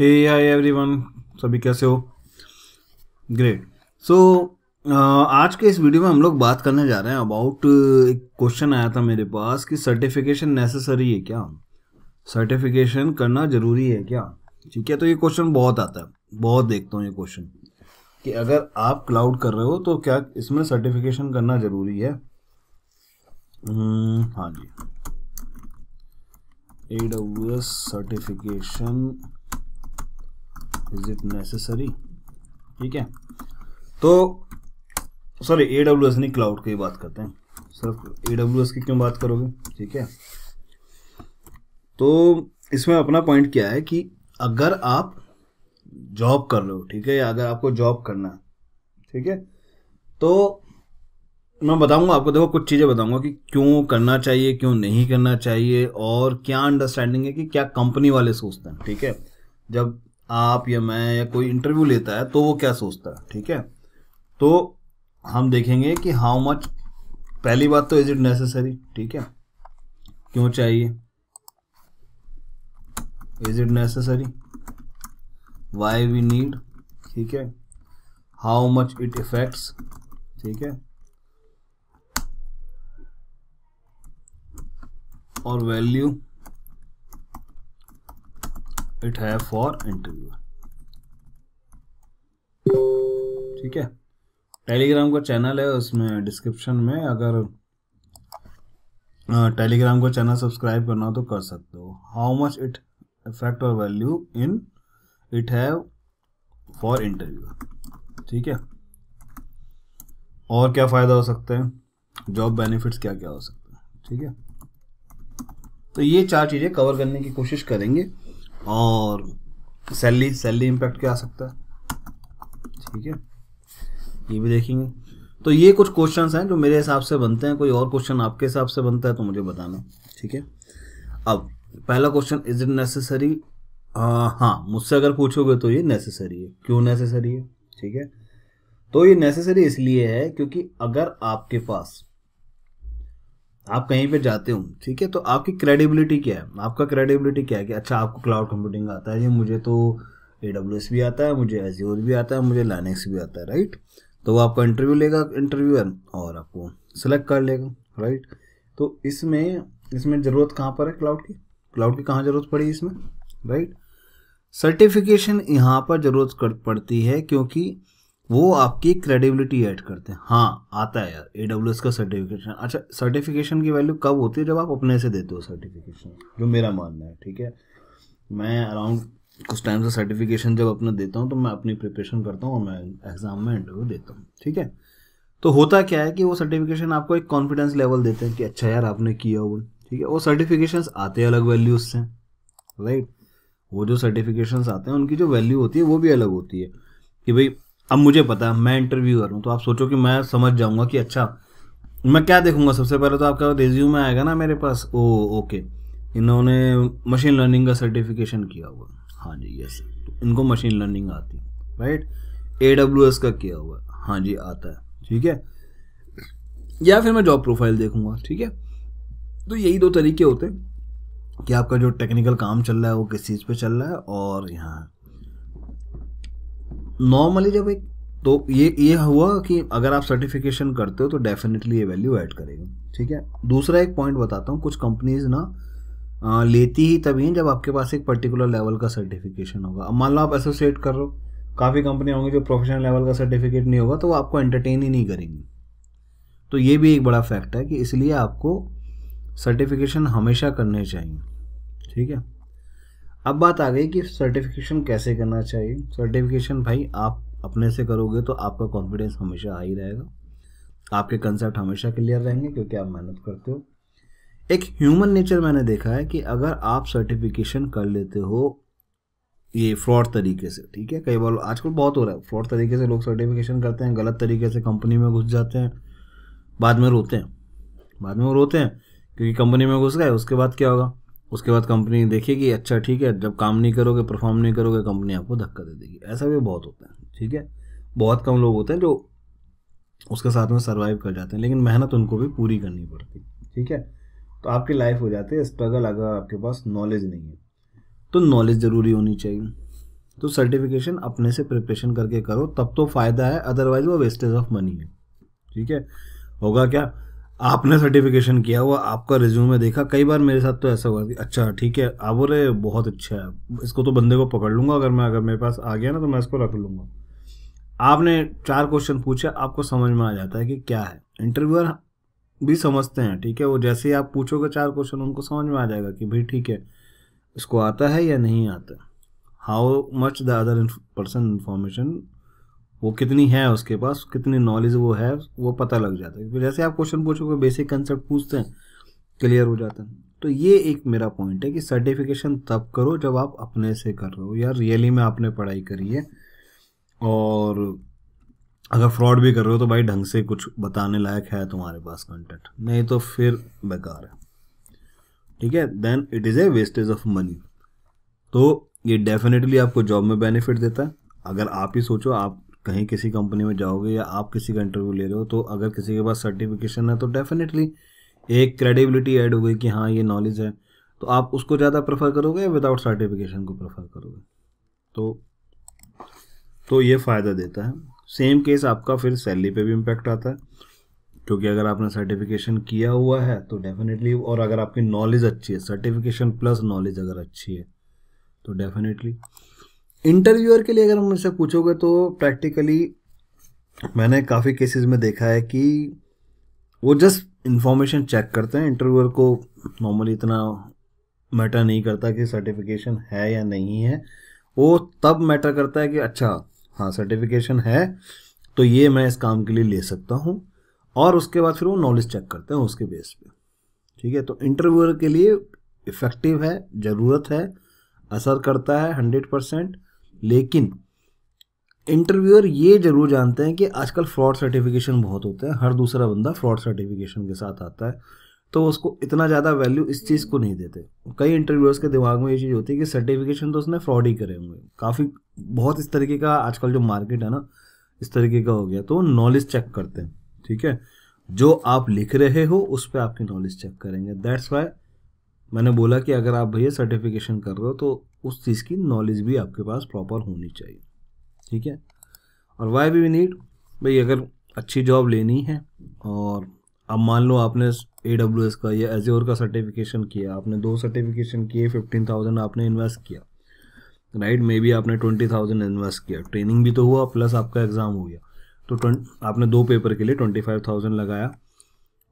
हे hi everyone सभी कैसे हो ग्रेट सो so, uh, आज के इस वीडियो में हम लोग बात करने जा रहे हैं अबाउट uh, एक क्वेश्चन आया था मेरे पास कि सर्टिफिकेशन नेसेसरी है क्या सर्टिफिकेशन करना ज़रूरी है क्या ठीक है तो ये क्वेश्चन बहुत आता है बहुत देखता हूँ ये क्वेश्चन कि अगर आप क्लाउड कर रहे हो तो क्या इसमें सर्टिफिकेशन करना ज़रूरी है hmm, हाँ जी A W S certification is it necessary ठीक है तो सॉरी ए डब्ल्यू एस नहीं क्लाउड की बात करते हैं सिर्फ ए डब्ल्यू एस की क्यों बात करोगे ठीक है तो इसमें अपना पॉइंट क्या है कि अगर आप जॉब कर रहे हो ठीक है या अगर आपको जॉब करना है ठीक है तो मैं बताऊंगा आपको देखो कुछ चीज़ें बताऊंगा कि क्यों करना चाहिए क्यों नहीं करना चाहिए और क्या अंडरस्टैंडिंग है कि क्या कंपनी वाले सोचते हैं ठीक है जब आप या मैं या कोई इंटरव्यू लेता है तो वो क्या सोचता है ठीक है तो हम देखेंगे कि हाउ मच पहली बात तो इज इट नेसेसरी ठीक है क्यों चाहिए is it necessary why we need ठीक है हाउ मच इट इफेक्ट्स ठीक है और वैल्यू इट है फॉर इंटरव्यू ठीक है टेलीग्राम का चैनल है उसमें डिस्क्रिप्शन में अगर टेलीग्राम का चैनल सब्सक्राइब करना हो तो कर सकते हो हाउ मच इट इफेक्ट और value in it have for interview ठीक है और क्या फ़ायदा हो सकता है जॉब बेनिफिट्स क्या क्या हो सकते हैं ठीक है तो ये चार चीज़ें कवर करने की कोशिश करेंगे और सैलरी सैलरी इम्पैक्ट क्या आ सकता है ठीक है ये भी देखेंगे तो ये कुछ क्वेश्चंस हैं जो मेरे हिसाब से बनते हैं कोई और क्वेश्चन आपके हिसाब से बनता है तो मुझे बताना ठीक है अब पहला क्वेश्चन इज इट नेसेसरी हाँ मुझसे अगर पूछोगे तो ये नेसेसरी है क्यों नेसेसरी है ठीक है तो ये नेसेसरी इसलिए है क्योंकि अगर आपके पास आप कहीं पे जाते हो ठीक है तो आपकी क्रेडिबिलिटी क्या है आपका क्रेडिबिलिटी क्या है कि अच्छा आपको क्लाउड कंप्यूटिंग आता है ये मुझे तो ए भी आता है मुझे एस भी आता है मुझे लाइनेक्स भी आता है राइट तो वो आपका इंटरव्यू लेगा इंटरव्यूअर और आपको सेलेक्ट कर लेगा राइट तो इसमें इसमें ज़रूरत कहाँ पर है क्लाउड की क्लाउड की कहाँ ज़रूरत पड़ी इसमें राइट सर्टिफिकेशन यहाँ पर ज़रूरत पड़ती है क्योंकि वो आपकी क्रेडिबिलिटी ऐड करते हैं हाँ आता है यार ए डब्ल्यू एस का सर्टिफिकेशन अच्छा सर्टिफिकेशन की वैल्यू कब होती है जब आप अपने से देते हो सर्टिफिकेशन जो मेरा मानना है ठीक है मैं अराउंड कुछ टाइम से सर्टिफिकेशन जब अपना देता हूँ तो मैं अपनी प्रिपरेशन करता हूँ और मैं एग्ज़ाम में इंटरव्यू देता हूँ ठीक है तो होता क्या है कि वो सर्टिफिकेशन आपको एक कॉन्फिडेंस लेवल देते हैं कि अच्छा यार आपने किया वो ठीक है वो सर्टिफिकेशन आते हैं अलग वैल्यूज से राइट वो जो सर्टिफिकेशन आते हैं उनकी जो वैल्यू होती है वो भी अलग होती है कि भाई अब मुझे पता है मैं इंटरव्यू करूँ तो आप सोचो कि मैं समझ जाऊँगा कि अच्छा मैं क्या देखूँगा सबसे पहले तो आपका रेज्यूम आएगा ना मेरे पास ओ ओके इन्होंने मशीन लर्निंग का सर्टिफिकेशन किया हुआ हाँ जी यस तो इनको मशीन लर्निंग आती है राइट ए डब्ल्यू एस का किया हुआ हाँ जी आता है ठीक है या फिर मैं जॉब प्रोफाइल देखूंगा ठीक है तो यही दो तरीके होते हैं कि आपका जो टेक्निकल काम चल रहा है वो किस चीज़ पे चल रहा है और यहाँ नॉर्मली जब एक तो ये ये हुआ कि अगर आप सर्टिफिकेशन करते हो तो डेफिनेटली ये वैल्यू ऐड करेगा ठीक है दूसरा एक पॉइंट बताता हूँ कुछ कंपनीज ना आ, लेती ही तभी हैं जब आपके पास एक पर्टिकुलर लेवल का सर्टिफिकेशन होगा अब मान लो आप एसोसिएट कर रहे हो काफ़ी कंपनियाँ होंगी जो प्रोफेशनल लेवल का सर्टिफिकेट नहीं होगा तो वो आपको एंटरटेन ही नहीं करेंगी तो ये भी एक बड़ा फैक्ट है कि इसलिए आपको सर्टिफिकेशन हमेशा करने चाहिए ठीक है अब बात आ गई कि सर्टिफिकेशन कैसे करना चाहिए सर्टिफिकेशन भाई आप अपने से करोगे तो आपका कॉन्फिडेंस हमेशा हाई रहेगा आपके कंसेप्ट हमेशा क्लियर रहेंगे क्योंकि आप मेहनत करते हो एक ह्यूमन नेचर मैंने देखा है कि अगर आप सर्टिफिकेशन कर लेते हो ये फ्रॉड तरीके से ठीक है कई बार आजकल बहुत हो रहा है फ्रॉड तरीके से लोग सर्टिफिकेशन करते हैं गलत तरीके से कंपनी में घुस जाते हैं बाद में रोते हैं बाद में वो रोते हैं क्योंकि कंपनी में घुस गए उसके बाद क्या होगा उसके बाद कंपनी देखेगी अच्छा ठीक है जब काम नहीं करोगे परफॉर्म नहीं करोगे कंपनी आपको धक्का दे देगी ऐसा भी बहुत होता है ठीक है बहुत कम लोग होते हैं जो उसके साथ में सर्वाइव कर जाते हैं लेकिन मेहनत उनको भी पूरी करनी पड़ती ठीक है तो आपकी लाइफ हो जाती है स्ट्रगल अगर आपके पास नॉलेज नहीं है तो नॉलेज ज़रूरी होनी चाहिए तो सर्टिफिकेशन अपने से प्रिपरेशन करके करो तब तो फ़ायदा है अदरवाइज़ वो वेस्टेज ऑफ मनी है ठीक है होगा क्या आपने सर्टिफिकेशन किया हुआ आपका रिज्यूमे देखा कई बार मेरे साथ तो ऐसा हुआ कि अच्छा ठीक है आप बोले बहुत अच्छा है इसको तो बंदे को पकड़ लूँगा अगर मैं अगर मेरे पास आ गया ना तो मैं इसको रख लूँगा आपने चार क्वेश्चन पूछे आपको समझ में आ जाता है कि क्या है इंटरव्यूअर भी समझते हैं ठीक है वो जैसे ही आप पूछोगे चार क्वेश्चन उनको समझ में आ जाएगा कि भाई ठीक है इसको आता है या नहीं आता how much the other person information वो कितनी है उसके पास कितनी नॉलेज वो है वो पता लग जाता है जैसे आप क्वेश्चन पूछोगे बेसिक कंसेप्ट पूछते हैं क्लियर हो जाता है तो ये एक मेरा पॉइंट है कि सर्टिफिकेशन तब करो जब आप अपने से कर रहे हो या रियली में आपने पढ़ाई करी है और अगर फ्रॉड भी कर रहे हो तो भाई ढंग से कुछ बताने लायक है तुम्हारे पास कंटेंट नहीं तो फिर बेकार है ठीक है then it is a wastage of money तो ये डेफिनेटली आपको जॉब में बेनिफिट देता है अगर आप ही सोचो आप कहीं किसी कंपनी में जाओगे या आप किसी का इंटरव्यू ले रहे हो तो अगर किसी के पास सर्टिफिकेशन है तो डेफिनेटली एक क्रेडिबिलिटी ऐड हो गई कि हाँ ये नॉलेज है तो आप उसको ज़्यादा प्रेफर करोगे या विदाउट सर्टिफिकेशन को प्रेफर करोगे तो तो ये फ़ायदा देता है सेम केस आपका फिर सैलरी पे भी इम्पैक्ट आता है क्योंकि अगर आपने सर्टिफिकेशन किया हुआ है तो डेफिनेटली और अगर आपकी नॉलेज अच्छी है सर्टिफिकेशन प्लस नॉलेज अगर अच्छी है तो डेफिनेटली इंटरव्यूअर के लिए अगर हम मुझसे पूछोगे तो प्रैक्टिकली मैंने काफ़ी केसेस में देखा है कि वो जस्ट इन्फॉर्मेशन चेक करते हैं इंटरव्यूअर को नॉर्मली इतना मैटर नहीं करता कि सर्टिफिकेशन है या नहीं है वो तब मैटर करता है कि अच्छा हाँ सर्टिफिकेशन है तो ये मैं इस काम के लिए ले सकता हूँ और उसके बाद फिर वो नॉलेज चेक करते हैं उसके बेस पे ठीक है तो इंटरव्यूअर के लिए इफ़ेक्टिव है ज़रूरत है असर करता है हंड्रेड परसेंट लेकिन इंटरव्यूअर ये जरूर जानते हैं कि आजकल फ्रॉड सर्टिफिकेशन बहुत होते हैं हर दूसरा बंदा फ्रॉड सर्टिफिकेशन के साथ आता है तो उसको इतना ज़्यादा वैल्यू इस चीज़ को नहीं देते कई इंटरव्यूअर्स के दिमाग में ये चीज़ होती है कि सर्टिफिकेशन तो उसने फ्रॉड ही करे होंगे काफ़ी बहुत इस तरीके का आजकल जो मार्केट है ना इस तरीके का हो गया तो नॉलेज चेक करते हैं ठीक है जो आप लिख रहे हो उस पर आपकी नॉलेज चेक करेंगे दैट्स वाई मैंने बोला कि अगर आप भैया सर्टिफिकेशन कर रहे हो तो उस चीज़ की नॉलेज भी आपके पास प्रॉपर होनी चाहिए ठीक है और वाई वी नीड भाई अगर अच्छी जॉब लेनी है और अब मान लो आपने ए डब्ल्यू एस का या एजोर का सर्टिफिकेशन किया आपने दो सर्टिफिकेशन किए फिफ्टीन थाउजेंड आपने इन्वेस्ट किया राइट मे बी आपने ट्वेंटी थाउजेंड इन्वेस्ट किया ट्रेनिंग भी तो हुआ प्लस आपका एग्ज़ाम हो गया तो आपने दो पेपर के लिए ट्वेंटी फाइव थाउजेंड लगाया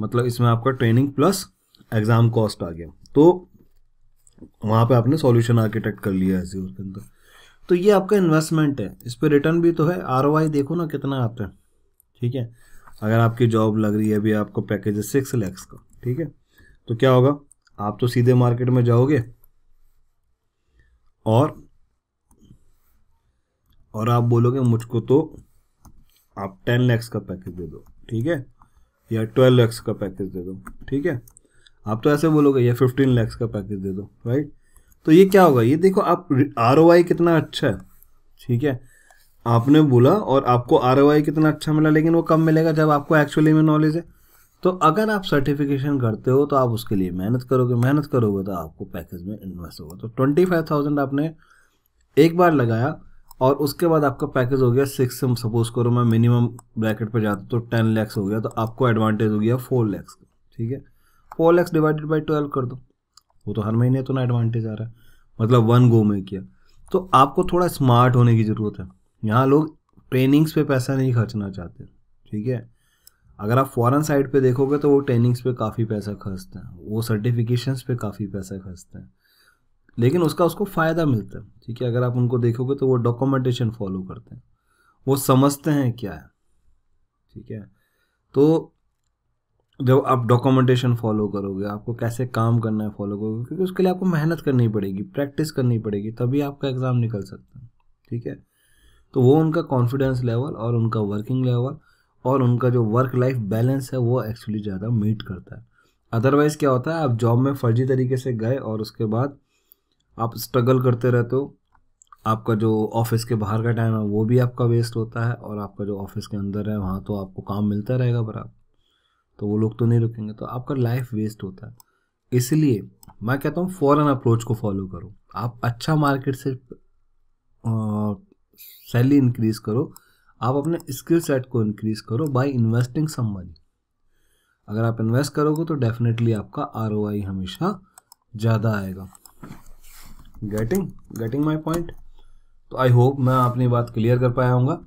मतलब इसमें आपका ट्रेनिंग प्लस एग्ज़ाम कॉस्ट आ गया तो वहाँ पे आपने सॉल्यूशन आर्किटेक्ट कर लिया है जीरो के अंदर तो ये आपका इन्वेस्टमेंट है इस पर रिटर्न भी तो है आर देखो ना कितना आता है ठीक है अगर आपकी जॉब लग रही है अभी आपको पैकेज है सिक्स लैक्स का ठीक है तो क्या होगा आप तो सीधे मार्केट में जाओगे और और आप बोलोगे मुझको तो आप टेन लैक्स का पैकेज दे दो ठीक है या ट्वेल्व लैक्स का पैकेज दे दो ठीक है आप तो ऐसे बोलोगे ये फिफ्टीन लैक्स का पैकेज दे दो राइट तो ये क्या होगा ये देखो आप आर कितना अच्छा है ठीक है आपने बोला और आपको आर कितना अच्छा मिला लेकिन वो कब मिलेगा जब आपको एक्चुअली में नॉलेज है तो अगर आप सर्टिफिकेशन करते हो तो आप उसके लिए मेहनत करोगे मेहनत करोगे तो आपको पैकेज में इन्वेस्ट होगा तो ट्वेंटी फाइव थाउजेंड आपने एक बार लगाया और उसके बाद आपका पैकेज हो गया सिक्स सपोज करो मैं मिनिमम ब्रैकेट पर जाता तो टेन लैक्स हो गया तो आपको एडवांटेज हो गया फोर लैक्स का ठीक है four x divided by twelve कर दो वो तो हर महीने तो ना एडवांटेज आ रहा है मतलब वन गो में किया तो आपको थोड़ा स्मार्ट होने की ज़रूरत है यहाँ लोग ट्रेनिंग्स पे पैसा नहीं खर्चना चाहते ठीक है अगर आप फॉरेन साइड पे देखोगे तो वो ट्रेनिंग्स पे काफ़ी पैसा खर्चते हैं वो सर्टिफिकेशंस पे काफ़ी पैसा खर्चते हैं लेकिन उसका उसको फ़ायदा मिलता है ठीक है अगर आप उनको देखोगे तो वो डॉक्यूमेंटेशन फॉलो करते हैं वो समझते हैं क्या है ठीक है तो जब आप डॉक्यूमेंटेशन फॉलो करोगे आपको कैसे काम करना है फॉलो करोगे क्योंकि उसके लिए आपको मेहनत करनी पड़ेगी प्रैक्टिस करनी पड़ेगी तभी आपका एग्ज़ाम निकल सकता है ठीक है तो वो उनका कॉन्फिडेंस लेवल और उनका वर्किंग लेवल और उनका जो वर्क लाइफ बैलेंस है वो एक्चुअली ज़्यादा मीट करता है अदरवाइज़ क्या होता है आप जॉब में फर्जी तरीके से गए और उसके बाद आप स्ट्रगल करते रहते हो आपका जो ऑफिस के बाहर का टाइम है वो भी आपका वेस्ट होता है और आपका जो ऑफिस के अंदर है वहाँ तो आपको काम मिलता रहेगा बराबर तो वो लोग तो नहीं रुकेंगे तो आपका लाइफ वेस्ट होता है इसलिए मैं कहता हूँ फॉरन अप्रोच को फॉलो करो आप अच्छा मार्केट से सैलरी इंक्रीज करो आप अपने स्किल सेट को इंक्रीज करो बाय इन्वेस्टिंग सम मनी अगर आप इन्वेस्ट करोगे तो डेफिनेटली आपका आर हमेशा ज़्यादा आएगा गेटिंग गेटिंग माई पॉइंट तो आई होप मैं अपनी बात क्लियर कर पाया हूँगा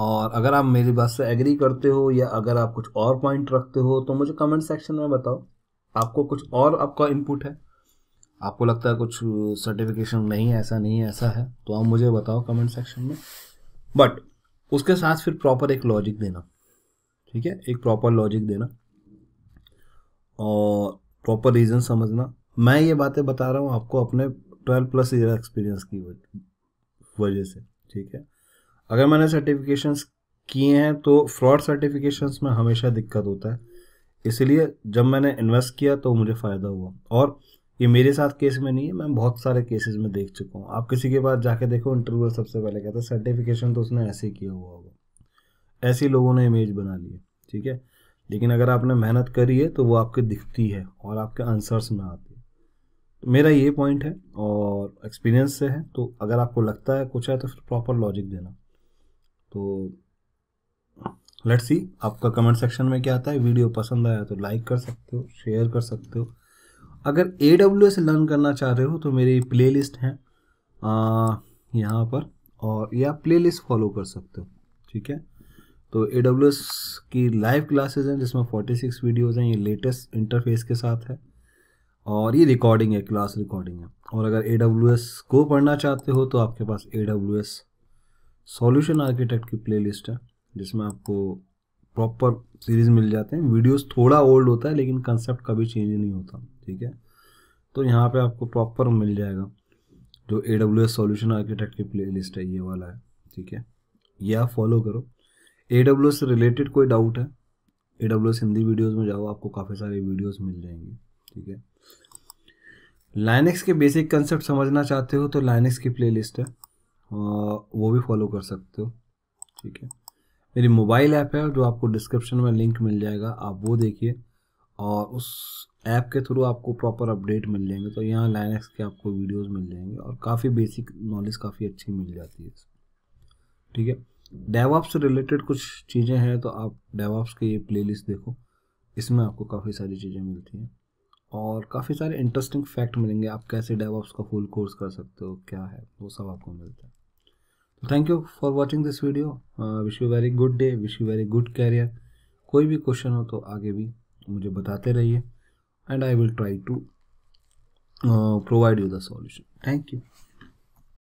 और अगर आप मेरी बात से एग्री करते हो या अगर आप कुछ और पॉइंट रखते हो तो मुझे कमेंट सेक्शन में बताओ आपको कुछ और आपका इनपुट है आपको लगता है कुछ सर्टिफिकेशन नहीं ऐसा नहीं ऐसा है तो आप मुझे बताओ कमेंट सेक्शन में बट उसके साथ फिर प्रॉपर एक लॉजिक देना ठीक है एक प्रॉपर लॉजिक देना और प्रॉपर रीज़न समझना मैं ये बातें बता रहा हूँ आपको अपने ट्वेल्व प्लस ईयर एक्सपीरियंस की वजह से ठीक है अगर मैंने सर्टिफिकेशन किए हैं तो फ्रॉड सर्टिफिकेशन में हमेशा दिक्कत होता है इसलिए जब मैंने इन्वेस्ट किया तो मुझे फ़ायदा हुआ और ये मेरे साथ केस में नहीं है मैं बहुत सारे केसेस में देख चुका हूँ आप किसी के पास जाके देखो इंटरव्यूअर सबसे पहले कहता है सर्टिफिकेशन तो उसने ऐसे किया हुआ होगा ऐसे लोगों ने इमेज बना ली है ठीक है लेकिन अगर आपने मेहनत करी है तो वो आपके दिखती है और आपके आंसर्स में आती है तो मेरा ये पॉइंट है और एक्सपीरियंस से है तो अगर आपको लगता है कुछ है तो फिर प्रॉपर लॉजिक देना तो लेट्स सी आपका कमेंट सेक्शन में क्या आता है वीडियो पसंद आया तो लाइक कर सकते हो शेयर कर सकते हो अगर ए डब्ल्यू एस लर्न करना चाह रहे हो तो मेरी प्ले लिस्ट है यहाँ पर और या प्ले लिस्ट फॉलो कर सकते हो ठीक है तो ए डब्ल्यू एस की लाइव क्लासेज हैं जिसमें फोर्टी सिक्स वीडियोज़ हैं ये लेटेस्ट इंटरफेस के साथ है और ये रिकॉर्डिंग है क्लास रिकॉर्डिंग है और अगर ए डब्ल्यू एस को पढ़ना चाहते हो तो आपके पास A W S solution architect की प्लेलिस्ट है जिसमें आपको प्रॉपर सीरीज मिल जाते हैं वीडियोस थोड़ा ओल्ड होता है लेकिन कंसेप्ट कभी चेंज नहीं होता ठीक है तो यहाँ पे आपको प्रॉपर मिल जाएगा जो A W S solution architect की लिस्ट है ये वाला है ठीक है ये आप फॉलो करो ए डब्ल्यू एस से रिलेटेड कोई डाउट है A W S Hindi videos में जाओ आपको काफ़ी सारे वीडियोज़ मिल जाएंगे ठीक है लाइनक्स के बेसिक कंसेप्ट समझना चाहते हो तो लाइनिक्स की प्लेलिस्ट है वो भी फॉलो कर सकते हो ठीक है मेरी मोबाइल ऐप है जो आपको डिस्क्रिप्शन में लिंक मिल जाएगा आप वो देखिए और उस ऐप के थ्रू आपको प्रॉपर अपडेट मिल जाएंगे तो यहाँ लाइनक्स के आपको वीडियोस मिल जाएंगे और काफ़ी बेसिक नॉलेज काफ़ी अच्छी मिल जाती है ठीक है डेवऑप से रिलेटेड कुछ चीज़ें हैं तो आप डेवऑप्स के ये प्ले देखो इसमें आपको काफ़ी सारी चीज़ें मिलती हैं और काफ़ी सारे इंटरेस्टिंग फैक्ट मिलेंगे आप कैसे डेवऑप्स का फुल कोर्स कर सकते हो क्या है वो सब आपको मिलता है तो thank you for watching this video wish you very good day wish you very good career कोई भी क्वेश्चन हो तो आगे भी मुझे बताते रहिए and I will try to provide you the solution thank you